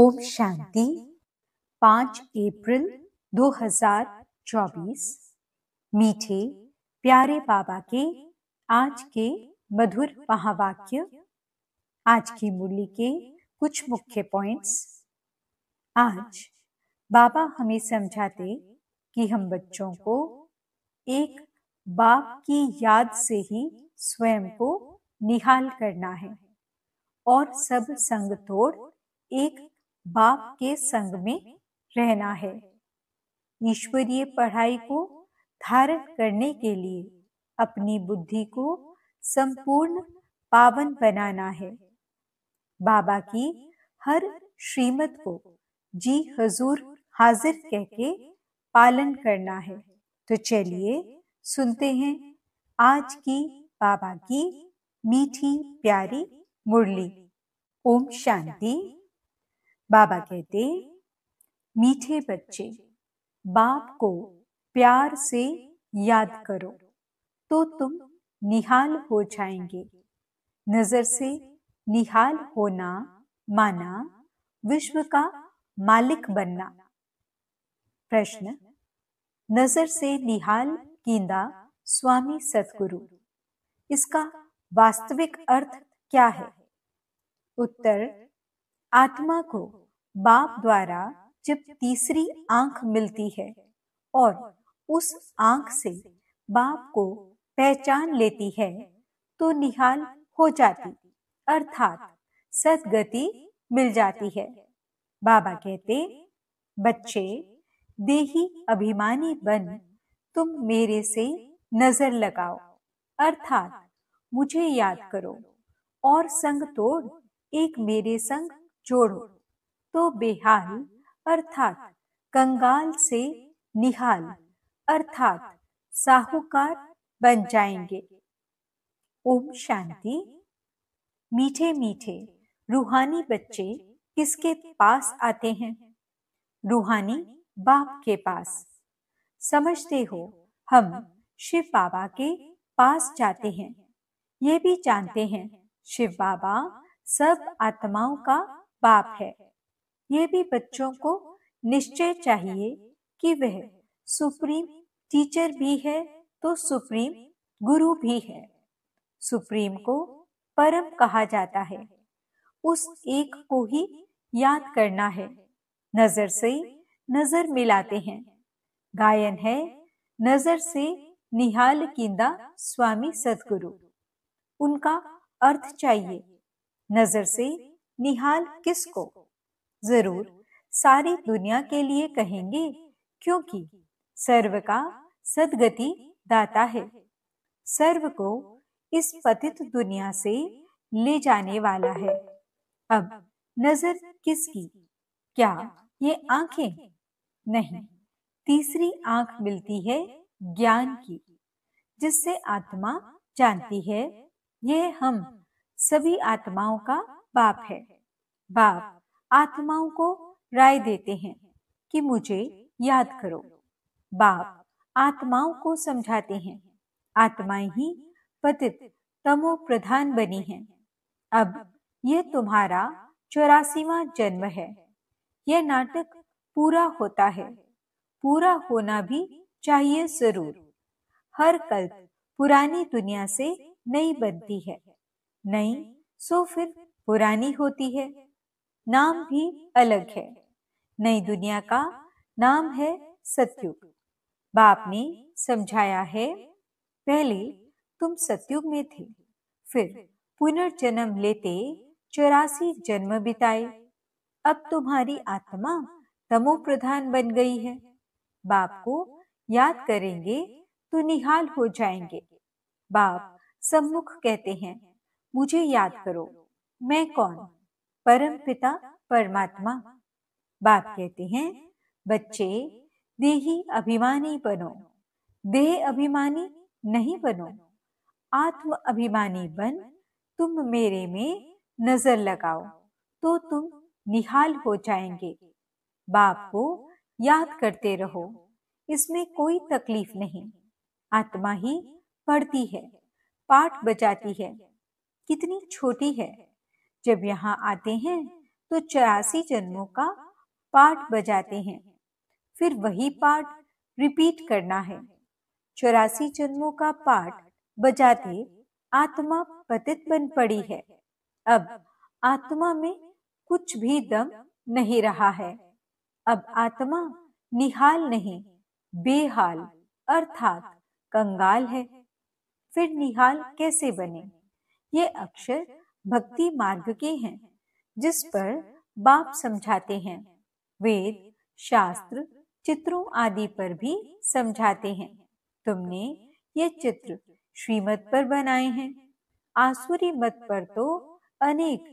ओम शांति पाँच अप्रैल 2024 मीठे प्यारे बाबा के आज के मधुर महावाक्य आज की मुरली के कुछ मुख्य पॉइंट्स आज बाबा हमें समझाते कि हम बच्चों को एक बाप की याद से ही स्वयं को निहाल करना है और सब संग तोड़ एक बाप के संग में रहना है ईश्वरीय पढ़ाई को धारण करने के लिए अपनी बुद्धि को संपूर्ण पावन बनाना है बाबा की हर श्रीमत को जी हजूर हाजिर कह के पालन करना है तो चलिए सुनते हैं आज की बाबा की मीठी प्यारी मुरली ओम शांति बाबा कहते मीठे बच्चे बाप को प्यार से याद करो तो तुम निहाल हो जाएंगे नजर से निहाल होना माना विश्व का मालिक बनना प्रश्न नजर से निहाल कींदा स्वामी सतगुरु इसका वास्तविक अर्थ क्या है उत्तर आत्मा को बाप द्वारा जब तीसरी आंख मिलती है और उस आंख से बाप को पहचान लेती है तो निहाल हो जाती अर्थात सदगति मिल जाती है बाबा कहते बच्चे देही अभिमानी बन तुम मेरे से नजर लगाओ अर्थात मुझे याद करो और संग तोड़ एक मेरे संग जोड़ो तो बेहाल अर्थात कंगाल से निहाल अर्थात साहूकार बन जाएंगे ओम शांति मीठे मीठे रूहानी बच्चे किसके पास आते हैं रूहानी बाप के पास समझते हो हम शिव बाबा के पास जाते हैं ये भी जानते हैं शिव बाबा सब आत्माओं का बाप है ये भी बच्चों को निश्चय चाहिए कि वह सुप्रीम टीचर भी है तो सुप्रीम गुरु भी है सुप्रीम को परम कहा जाता है उस एक को ही याद करना है नजर से नजर मिलाते हैं गायन है नजर से निहाल किंदा स्वामी सदगुरु उनका अर्थ चाहिए नजर से निहाल किसको जरूर सारी दुनिया के लिए कहेंगे क्योंकि सर्व का सदगति दाता है सर्व को इस पतित दुनिया से ले जाने वाला है अब नजर किसकी क्या ये आंखें नहीं तीसरी आंख मिलती है ज्ञान की जिससे आत्मा जानती है यह हम सभी आत्माओं का बाप है बाप आत्माओं को राय देते हैं कि मुझे याद करो बाप आत्माओं को समझाते हैं आत्माएं ही पतित तमो प्रधान बनी हैं अब यह तुम्हारा चौरासीवा जन्म है यह नाटक पूरा होता है पूरा होना भी चाहिए जरूर हर कल्प पुरानी दुनिया से नई बनती है नई सो फिर पुरानी होती है नाम भी अलग है नई दुनिया का नाम है सतयुग बाप ने समझाया है पहले तुम सतयुग में थे फिर पुनर्जन्म लेते चौरासी जन्म बिताए अब तुम्हारी आत्मा तमो प्रधान बन गई है बाप को याद करेंगे तो निहाल हो जाएंगे बाप सम्मुख कहते हैं मुझे याद करो मैं कौन परम पिता परमात्मा बाप कहते हैं बच्चे देही अभिमानी बनो देह अभिमानी नहीं बनो आत्म अभिमानी बन तुम मेरे में नजर लगाओ तो तुम निहाल हो जाएंगे बाप को याद करते रहो इसमें कोई तकलीफ नहीं आत्मा ही पढ़ती है पाठ बजाती है कितनी छोटी है जब यहाँ आते हैं तो चौरासी जन्मों का पाठ बजाते हैं फिर वही पाठ रिपीट करना है चौरासी जन्मों का पाठ बजाते आत्मा पतित बन पड़ी है अब आत्मा में कुछ भी दम नहीं रहा है अब आत्मा निहाल नहीं बेहाल अर्थात कंगाल है फिर निहाल कैसे बने ये अक्षर भक्ति मार्ग के हैं जिस पर बाप समझाते हैं वेद शास्त्र चित्रों आदि पर भी समझाते हैं तुमने ये चित्र श्रीमत पर बनाए हैं आसुरी मत पर तो अनेक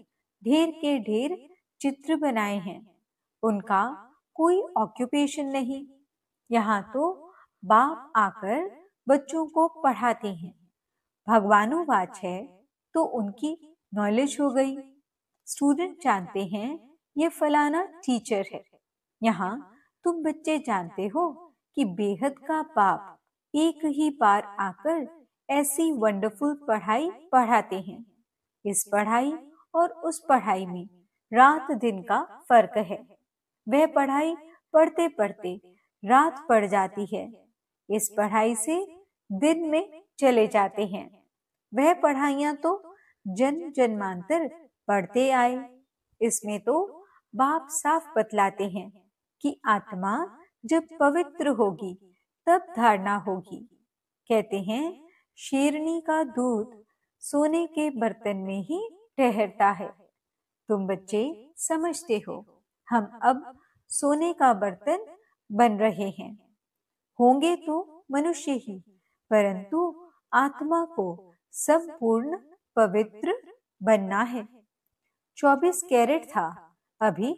ढेर के ढेर चित्र बनाए हैं उनका कोई ऑक्यूपेशन नहीं यहाँ तो बाप आकर बच्चों को पढ़ाते हैं भगवानों वाच है तो उनकी नॉलेज हो गई स्टूडेंट जानते हैं ये फलाना टीचर है यहाँ तुम बच्चे जानते हो कि बेहद का बाप एक ही बार आकर ऐसी वंडरफुल पढ़ाई पढ़ाते हैं इस पढ़ाई और उस पढ़ाई में रात दिन का फर्क है वह पढ़ाई पढ़ते पढ़ते रात पड़ जाती है इस पढ़ाई से दिन में चले जाते हैं वह पढ़ाइया तो जन्म जन्मांतर पढ़ते आए इसमें तो बाप साफ बतलाते हैं कि आत्मा जब पवित्र होगी तब धारणा होगी कहते हैं शेरनी का दूध सोने के बर्तन में ही ठहरता है तुम बच्चे समझते हो हम अब सोने का बर्तन बन रहे हैं होंगे तो मनुष्य ही परंतु आत्मा को संपूर्ण पवित्र बनना है 24 कैरेट था अभी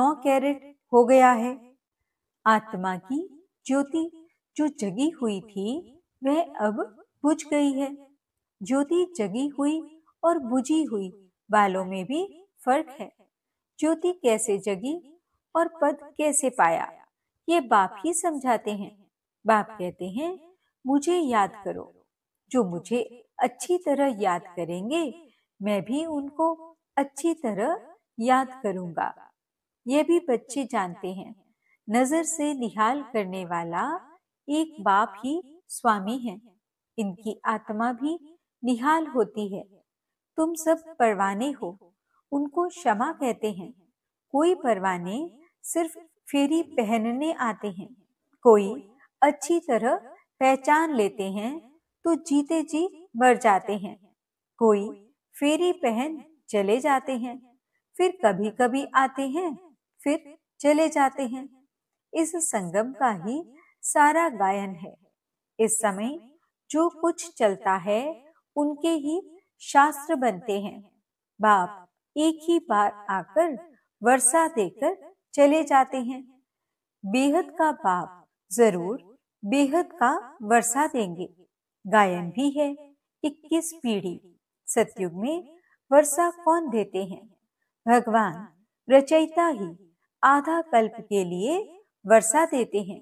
9 कैरेट हो गया है आत्मा की ज्योति जो जगी हुई थी वह अब बुझ गई है ज्योति जगी हुई और बुझी हुई बालों में भी फर्क है ज्योति कैसे जगी और पद कैसे पाया ये बाप ही समझाते हैं बाप कहते हैं मुझे याद करो जो मुझे अच्छी तरह याद करेंगे मैं भी उनको अच्छी तरह याद करूंगा ये भी बच्चे जानते हैं नजर से निहाल करने वाला एक बाप ही स्वामी है इनकी आत्मा भी निहाल होती है तुम सब परवाने हो उनको क्षमा कहते हैं कोई परवाने सिर्फ फेरी पहनने आते हैं कोई अच्छी तरह पहचान लेते हैं तो जीते जी मर जाते हैं कोई फेरी पहन चले जाते हैं फिर कभी कभी आते हैं फिर चले जाते हैं इस संगम का ही सारा गायन है इस समय जो कुछ चलता है उनके ही शास्त्र बनते हैं बाप एक ही बार आकर वर्षा देकर चले जाते हैं बेहद का बाप जरूर बेहद का वर्षा देंगे गायन भी है इक्कीस पीढ़ी सतयुग में वर्षा कौन देते हैं भगवान रचयिता ही आधा कल्प के लिए वर्षा देते हैं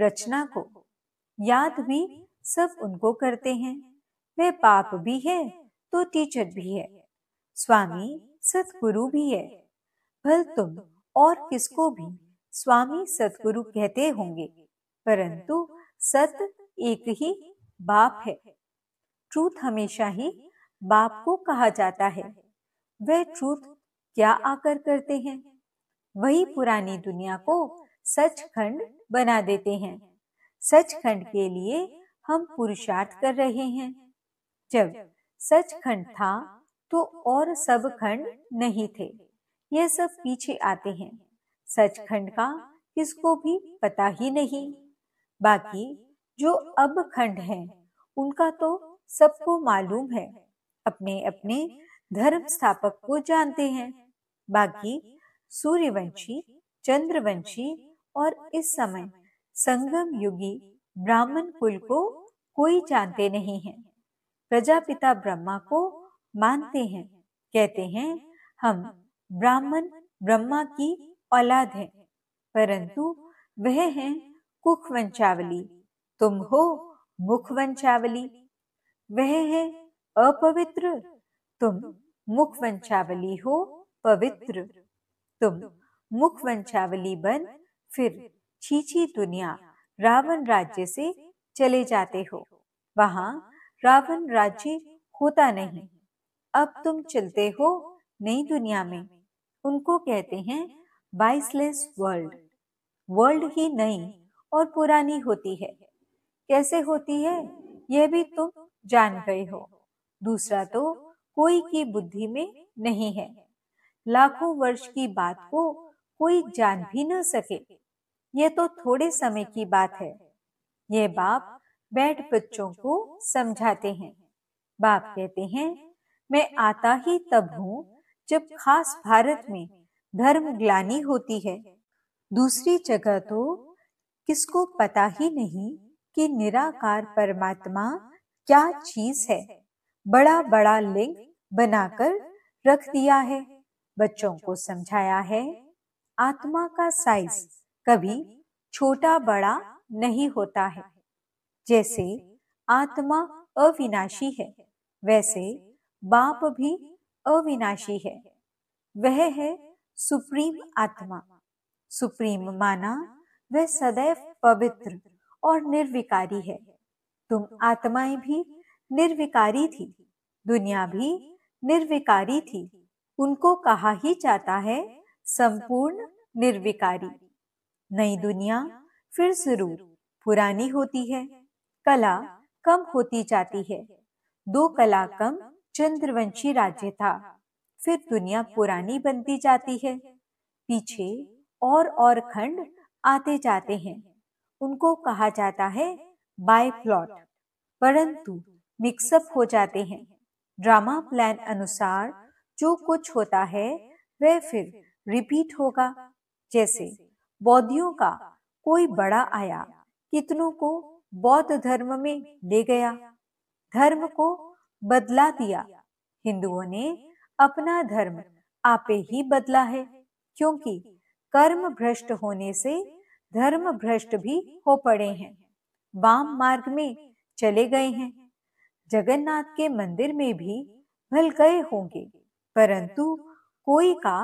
रचना को याद भी सब उनको करते हैं वह पाप भी है तो टीचर भी है स्वामी सतगुरु भी है भल तुम और किसको भी स्वामी सतगुरु कहते होंगे परंतु सत एक ही बाप है ट्रूथ हमेशा ही बाप को कहा जाता है वह ट्रूथ क्या आकर करते हैं वही पुरानी दुनिया को सचखंड बना देते हैं सचखंड के लिए हम पुरुषार्थ कर रहे हैं जब सचखंड था तो और सब खंड नहीं थे यह सब पीछे आते हैं सचखंड का किसको भी पता ही नहीं बाकी जो अब खंड है उनका तो सबको मालूम है अपने अपने धर्म स्थापक को जानते हैं बाकी सूर्यवंशी चंद्रवंशी और इस समय संगम युगी ब्राह्मण कुल को कोई जानते नहीं है प्रजापिता ब्रह्मा को मानते हैं कहते हैं हम ब्राह्मण ब्रह्मा की औलाद है परंतु वह है कुख वंशावली तुम हो मुख वंशावली वह है अपवित्र तुम मुख वंशावली हो पवित्र तुम मुख वंशावली बन फिर छीछी दुनिया रावण राज्य से चले जाते हो वहाँ रावण राज्य होता नहीं अब तुम चलते हो नई दुनिया में उनको कहते हैं वाइसलेस वर्ल्ड वर्ल्ड ही नई और पुरानी होती है कैसे होती है यह भी तुम जान गए हो दूसरा तो कोई की बुद्धि में नहीं है लाखों वर्ष की बात को कोई जान भी न सके यह तो थोड़े समय की बात है यह बाप बैठ बच्चों को समझाते हैं बाप कहते हैं मैं आता ही तब हूँ जब खास भारत में धर्म ग्लानी होती है दूसरी जगह तो किसको पता ही नहीं कि निराकार परमात्मा क्या चीज है बड़ा बड़ा लिंग बनाकर रख दिया है बच्चों को समझाया है आत्मा का साइज कभी छोटा बड़ा नहीं होता है जैसे आत्मा अविनाशी है वैसे बाप भी अविनाशी है वह है सुप्रीम आत्मा सुप्रीम माना वह सदैव पवित्र और निर्विकारी है तुम आत्माएं भी निर्विकारी थी दुनिया भी निर्विकारी थी उनको कहा ही जाता है संपूर्ण निर्विकारी नई दुनिया फिर जरूर पुरानी होती है कला कम होती जाती है दो कला कम चंद्रवंशी राज्य था फिर दुनिया पुरानी बनती जाती है पीछे और और खंड आते जाते हैं उनको कहा जाता है बाय प्लॉट परंतु मिक्सअप हो जाते हैं ड्रामा प्लान अनुसार जो कुछ होता है वह फिर रिपीट होगा जैसे बौद्धियों का कोई बड़ा आया कितनों को बौद्ध धर्म में ले गया धर्म को बदला दिया हिंदुओं ने अपना धर्म आपे ही बदला है क्योंकि कर्म भ्रष्ट होने से धर्म भ्रष्ट भी हो पड़े हैं वाम मार्ग में चले गए हैं जगन्नाथ के मंदिर में भी भल गए होंगे परंतु कोई का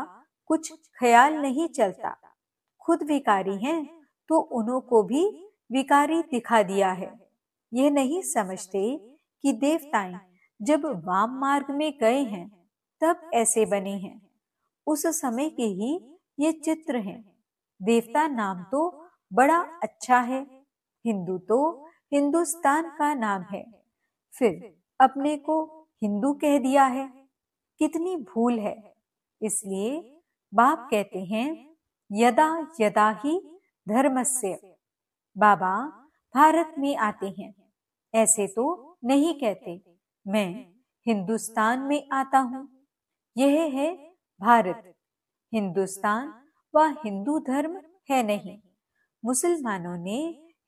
कुछ ख्याल नहीं चलता खुद विकारी हैं तो उन्हों को भी विकारी दिखा दिया है यह नहीं समझते कि देवताएं जब वाम मार्ग में गए हैं तब ऐसे बने हैं उस समय के ही ये चित्र हैं देवता नाम तो बड़ा अच्छा है हिंदू तो हिंदुस्तान का नाम है फिर अपने को हिंदू कह दिया है कितनी भूल है इसलिए बाप कहते हैं यदा यदा ही धर्मस्य बाबा भारत में आते हैं ऐसे तो नहीं कहते मैं हिंदुस्तान में आता हूँ यह है भारत हिंदुस्तान वह हिंदू धर्म है नहीं मुसलमानों ने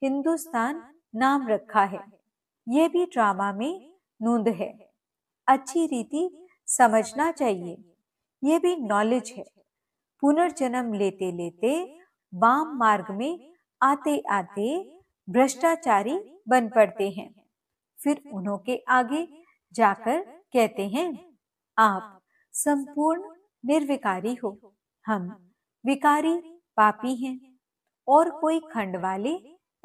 हिंदुस्तान नाम रखा है ये भी ड्रामा में नूंद है अच्छी रीति समझना चाहिए ये भी नॉलेज है पुनर्जन्म लेते लेते वाम मार्ग में आते आते भ्रष्टाचारी बन पड़ते हैं फिर उन्हों के आगे जाकर कहते हैं आप संपूर्ण निर्विकारी हो हम विकारी पापी हैं और कोई खंड वाले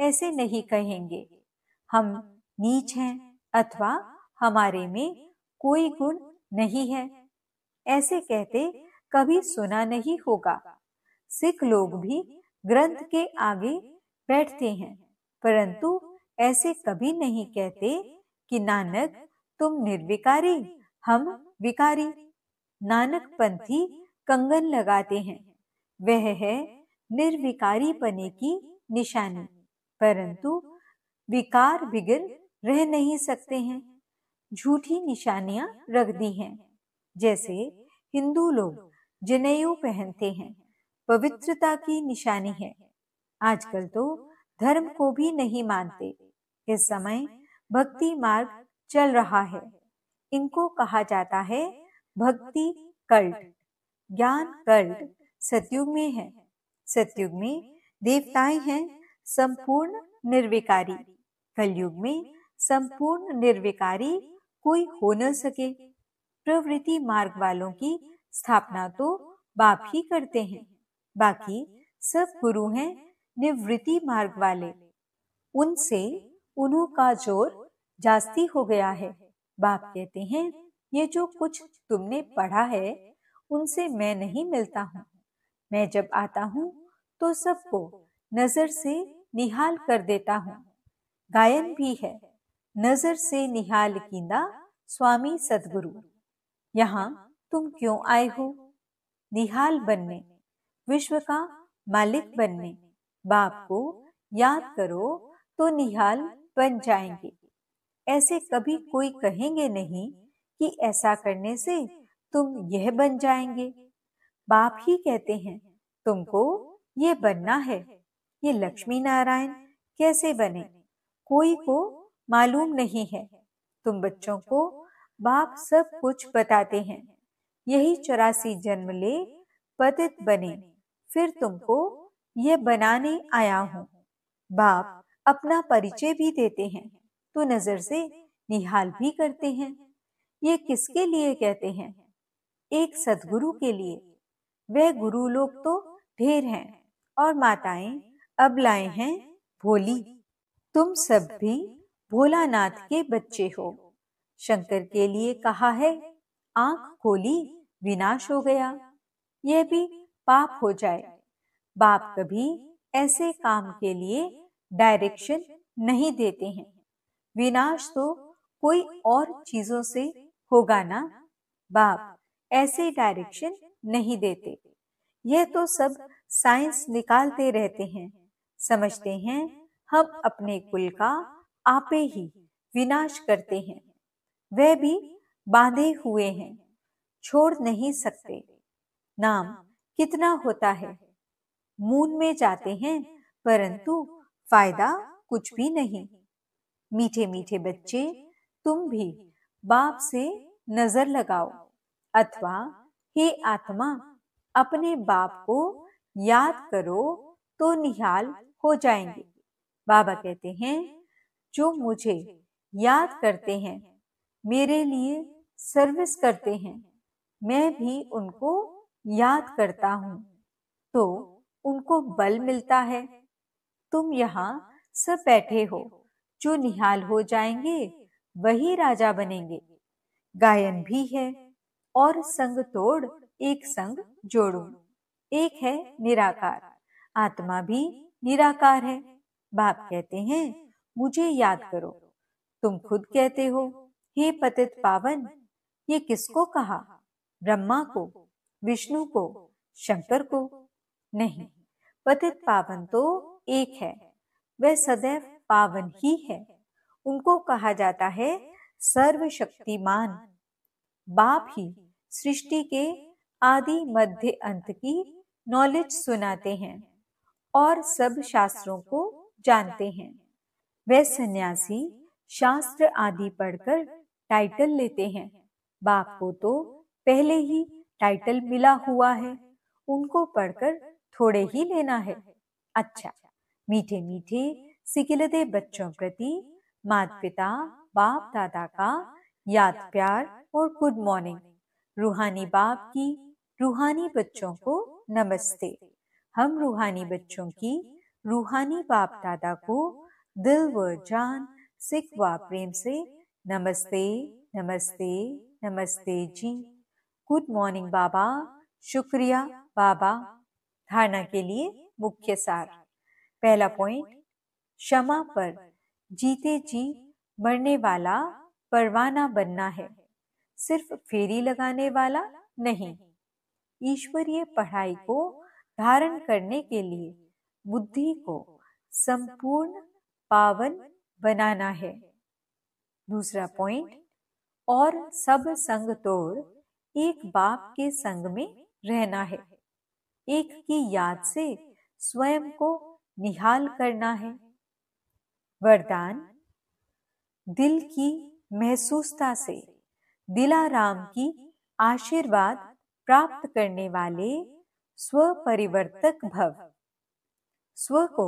ऐसे नहीं कहेंगे हम नीच हैं अथवा हमारे में कोई गुण नहीं है ऐसे कहते कभी सुना नहीं होगा सिख लोग भी ग्रंथ के आगे बैठते हैं परंतु ऐसे कभी नहीं कहते कि नानक तुम निर्विकारी हम विकारी नानक पंथी कंगन लगाते हैं वह है निर्विकारी पने की निशानी परंतु विकार बिगिर रह नहीं सकते हैं झूठी निशानियां रख दी हैं जैसे हिंदू लोग जनेऊ पहनते हैं पवित्रता की निशानी है आजकल तो धर्म को भी नहीं मानते इस समय भक्ति मार्ग चल रहा है इनको कहा जाता है भक्ति कल्ट ज्ञान कल्ट सतयुग में है सतयुग में देवताएं हैं संपूर्ण निर्विकारी कलयुग में संपूर्ण निर्विकारी कोई हो न सके प्रवृत्ति मार्ग वालों की स्थापना तो बाप ही करते हैं बाकी सब गुरु हैं निवृत्ति मार्ग वाले उनसे उन्हों का जोर जास्ती हो गया है बाप कहते हैं ये जो कुछ तुमने पढ़ा है उनसे मैं नहीं मिलता हूँ मैं जब आता हूँ तो सबको नजर से निहाल कर देता हूँ गायन भी है नजर से निहाल कींदा स्वामी सदगुरु यहाँ तुम क्यों आए हो निहाल बनने विश्व का मालिक बनने बाप को याद करो तो निहाल बन जाएंगे ऐसे कभी कोई कहेंगे नहीं कि ऐसा करने से तुम यह बन जाएंगे बाप ही कहते हैं तुमको ये बनना है ये लक्ष्मी नारायण कैसे बने कोई को मालूम नहीं है तुम बच्चों को बाप सब कुछ बताते हैं यही चौरासी जन्म ले पतित बने फिर तुमको ये बनाने आया हूँ बाप अपना परिचय भी देते हैं तो नजर से निहाल भी करते हैं ये किसके लिए कहते हैं एक सदगुरु के लिए वह गुरु लोग तो ढेर हैं और माताएं अब लाए हैं भोली तुम सब भी भोलानाथ के बच्चे हो शंकर के लिए कहा है आंख खोली विनाश हो गया यह भी पाप हो जाए बाप कभी ऐसे काम के लिए डायरेक्शन नहीं देते हैं विनाश तो कोई और चीजों से होगा ना बाप ऐसे डायरेक्शन नहीं देते यह तो सब साइंस निकालते रहते हैं समझते हैं हम अपने कुल का आपे ही विनाश करते हैं वह भी बांधे हुए हैं छोड़ नहीं सकते नाम कितना होता है मून में जाते हैं परंतु फायदा कुछ भी नहीं मीठे मीठे बच्चे तुम भी बाप से नजर लगाओ अथवा हे आत्मा अपने बाप को याद करो तो निहाल हो जाएंगे बाबा कहते हैं जो मुझे याद करते हैं मेरे लिए सर्विस करते हैं मैं भी उनको याद करता हूँ तो उनको बल मिलता है तुम यहाँ सब बैठे हो जो निहाल हो जाएंगे वही राजा बनेंगे गायन भी है और संग तोड़ एक संग जोड़ू एक है निराकार आत्मा भी निराकार है बाप कहते हैं मुझे याद करो तुम खुद कहते हो हे पतित पावन ये किसको कहा ब्रह्मा को विष्णु को शंकर को नहीं पतित पावन तो एक है वह सदैव पावन ही है उनको कहा जाता है सर्वशक्तिमान बाप ही सृष्टि के आदि मध्य अंत की नॉलेज सुनाते हैं और सब शास्त्रों को जानते हैं वे सन्यासी शास्त्र आदि पढ़कर टाइटल लेते हैं बाप को तो पहले ही टाइटल मिला हुआ है उनको पढ़कर थोड़े ही लेना है अच्छा मीठे मीठे सिकिलदे बच्चों प्रति माता पिता बाप दादा का याद प्यार और गुड मॉर्निंग रूहानी बाप की रूहानी बच्चों को नमस्ते हम रूहानी बच्चों की रूहानी बाप दादा को दिल व जान सिख व प्रेम से नमस्ते नमस्ते नमस्ते जी गुड मॉर्निंग बाबा शुक्रिया बाबा धारणा के लिए मुख्य सार पहला पॉइंट क्षमा पर जीते जी मरने वाला परवाना बनना है सिर्फ फेरी लगाने वाला नहीं ईश्वरीय पढ़ाई को धारण करने के लिए बुद्धि को संपूर्ण पावन बनाना है दूसरा पॉइंट और सब संग तोड़ एक बाप के संग में रहना है एक की याद से स्वयं को निहाल करना है वरदान दिल की महसूसता से दिलाराम की आशीर्वाद प्राप्त करने वाले स्व परिवर्तक भव स्व को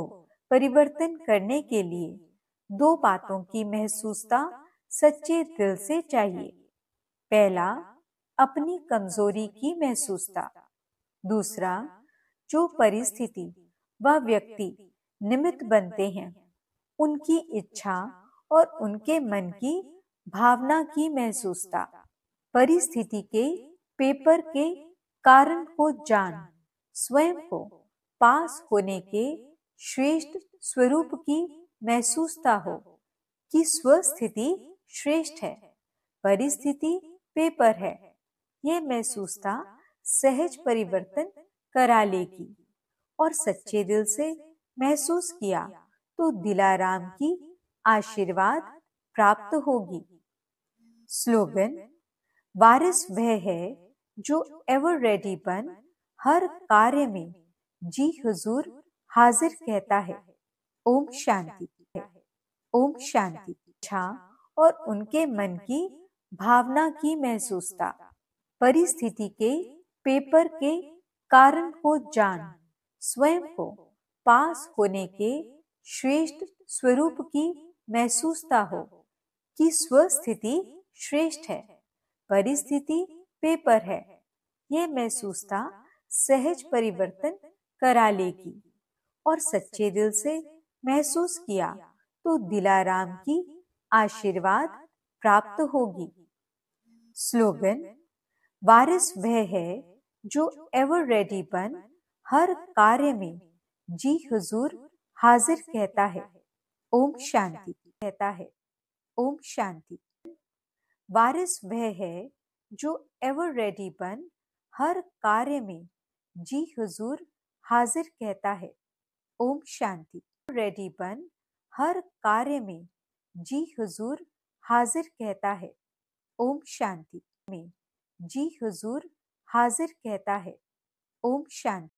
परिवर्तन करने के लिए दो बातों की महसूसता सच्चे दिल से चाहिए पहला अपनी कमजोरी की महसूसता दूसरा जो परिस्थिति व व्यक्ति निमित्त बनते हैं उनकी इच्छा और उनके मन की भावना की महसूसता परिस्थिति के पेपर के कारण को जान स्वयं को पास होने के श्रेष्ठ स्वरूप की महसूसता हो कि स्वस्थिति श्रेष्ठ है परिस्थिति पेपर है यह महसूसता सहज परिवर्तन करा लेगी और सच्चे दिल से महसूस किया तो दिलाराम की आशीर्वाद प्राप्त होगी स्लोगन वारिस वह है जो एवर रेडी बन हर कार्य में जी हुजूर हाजिर कहता है ओम शांति ओम शांति इच्छा और उनके मन की भावना की महसूसता परिस्थिति के पेपर के कारण को जान स्वयं को पास होने के श्रेष्ठ स्वरूप की महसूसता हो कि स्वस्थिति श्रेष्ठ है परिस्थिति पेपर है यह महसूसता सहज परिवर्तन करा लेगी और सच्चे दिल से महसूस किया तो दिलाराम की आशीर्वाद प्राप्त होगी स्लोगन वारिस वह है जो एवर रेडी बन हर कार्य में जी हुजूर हाजिर कहता है ओम शांति कहता है ओम शांति वारिस वह है जो एवर रेडी बन हर कार्य में जी हुजूर हाजिर कहता है ओम शांति रेडी बन हर कार्य में जी हुजूर हाजिर कहता है ओम शांति में जी हुजूर हाजिर कहता है ओम शांति